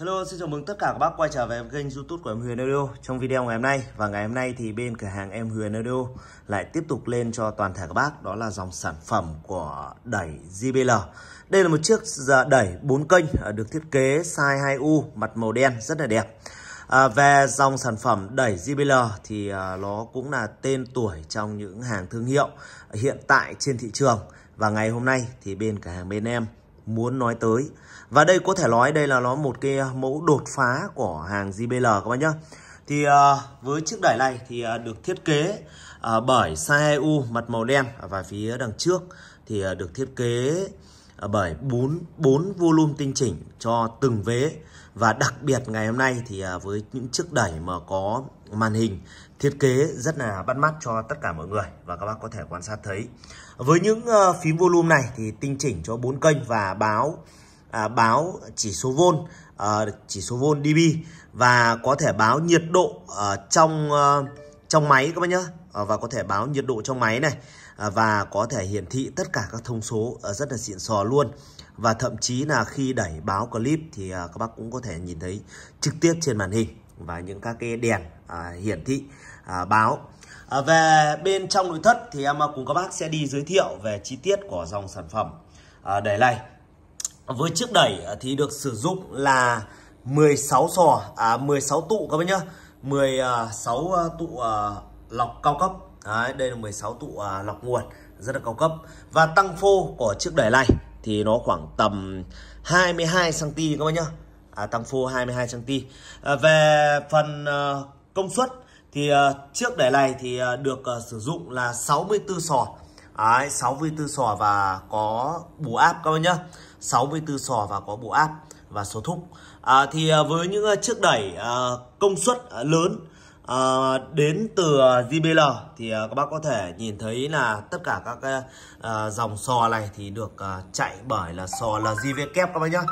Hello, xin chào mừng tất cả các bác quay trở về kênh YouTube của em Huyền Audio. Trong video ngày hôm nay và ngày hôm nay thì bên cửa hàng em Huyền Audio lại tiếp tục lên cho toàn thể các bác đó là dòng sản phẩm của đẩy JBL. Đây là một chiếc đẩy 4 kênh ờ, được thiết kế size 2U, mặt màu đen rất là đẹp. À, về dòng sản phẩm đẩy JBL thì ờ, nó cũng là tên tuổi trong những hàng thương hiệu hiện tại trên thị trường và ngày hôm nay thì bên cửa hàng bên em muốn nói tới. Và đây có thể nói đây là nó một cái uh, mẫu đột phá của hàng JBL các bạn nhé. Thì uh, với chiếc đẩy này thì uh, được thiết kế bởi Saeu mặt màu đen và phía đằng trước thì được thiết kế bởi 4, bốn volume tinh chỉnh cho từng vế. Và đặc biệt ngày hôm nay thì với những chiếc đẩy mà có màn hình thiết kế rất là bắt mắt cho tất cả mọi người và các bác có thể quan sát thấy với những ờ, phím volume này thì tinh chỉnh cho bốn kênh và báo à, báo chỉ số vôn à, chỉ số vôn dB và có thể báo nhiệt độ à, trong à, trong máy các bác nhé à, và có thể báo nhiệt độ trong máy này à, và có thể hiển thị tất cả các thông số à, rất là xịn sò luôn và thậm chí là khi đẩy báo clip thì à, các bác cũng có thể nhìn thấy trực tiếp trên màn hình và những các cái đèn à, hiển thị à, báo à, về bên trong nội thất thì em à, cùng các bác sẽ đi giới thiệu về chi tiết của dòng sản phẩm à, đẩy này với chiếc đẩy à, thì được sử dụng là 16 sò à, 16 tụ các bác nhá 16 à, tụ à, lọc cao cấp Đấy, đây là 16 tụ à, lọc nguồn rất là cao cấp và tăng phô của chiếc đẩy này thì nó khoảng tầm 22 cm các bác nhá à, tăng phô 22 cm. À, về phần à, công suất thì à, chiếc đẻ này thì à, được à, sử dụng là 64 sò. Đấy, 64 sò và có bù áp các bạn nhá. 64 sò và có bù áp và số thúc. À, thì à, với những à, chiếc đẩy à, công suất à, lớn à, đến từ JBL thì à, các bác có thể nhìn thấy là tất cả các à, dòng sò này thì được à, chạy bởi là sò là JV các bác nhá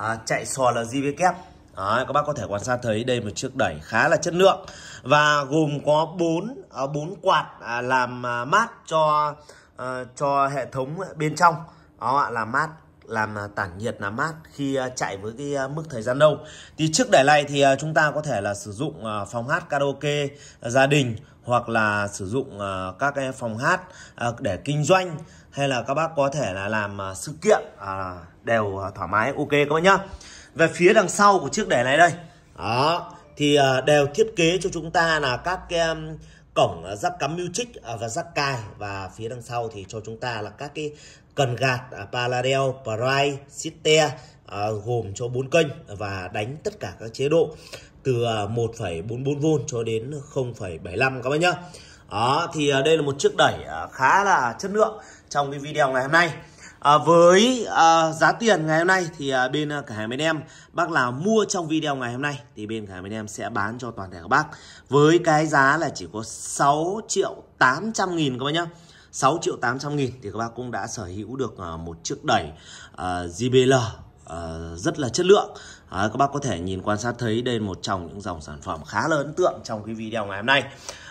à, chạy sò là gì kép Đấy, à, các bác có thể quan sát thấy đây một chiếc đẩy khá là chất lượng và gồm có bốn à, bốn quạt à, làm mát cho cho hệ thống bên trong đó ạ làm mát làm à, tản nhiệt làm mát khi à, chạy với cái à, mức thời gian lâu. thì trước để này thì chúng ta có thể là sử dụng phòng hát karaoke gia đình hoặc là sử dụng các cái phòng hát để kinh doanh hay là các bác có thể là làm sự kiện đều thoải mái ok các bác nhá về phía đằng sau của chiếc để này đây đó thì đều thiết kế cho chúng ta là các cái um, cổng giáp à, cắm Mutric à, và giáp cai và phía đằng sau thì cho chúng ta là các cái cần gạt à, Paladel, Pride, Sitter gồm cho bốn kênh và đánh tất cả các chế độ từ 1,44V cho đến 0,75 các bác nhá. Đó, thì đây là một chiếc đẩy khá là chất lượng trong cái video ngày hôm nay. À, với à, giá tiền ngày hôm nay thì à, bên à, cửa hàng bên em bác nào mua trong video ngày hôm nay thì bên cửa hàng bên em sẽ bán cho toàn thể các bác với cái giá là chỉ có 6 triệu 800 nghìn các bác nhá 6 triệu 800 nghìn thì các bác cũng đã sở hữu được à, một chiếc đẩy à, JBL Uh, rất là chất lượng à, các bác có thể nhìn quan sát thấy đây một trong những dòng sản phẩm khá là ấn tượng trong cái video ngày hôm nay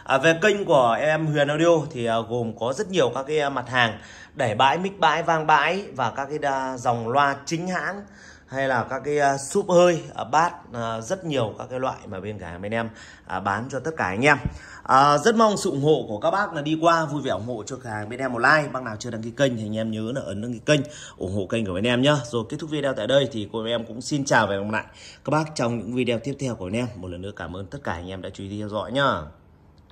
À, về kênh của em Huyền Audio thì à, gồm có rất nhiều các cái à, mặt hàng để bãi, mic bãi, vang bãi và các cái à, dòng loa chính hãng hay là các cái à, súp hơi, à, bát, rất nhiều các cái loại mà bên cả bên em bán cho tất cả anh em. À, rất mong sự ủng hộ của các bác là đi qua vui vẻ ủng hộ cho cửa hàng bên em một like. Bác nào chưa đăng ký kênh thì anh em nhớ là ấn đăng ký kênh ủng hộ kênh của bên em nhé. Rồi kết thúc video tại đây thì cô em cũng xin chào và hẹn gặp lại các bác trong những video tiếp theo của anh em. Một lần nữa cảm ơn tất cả anh em đã chú ý theo dõi nhá.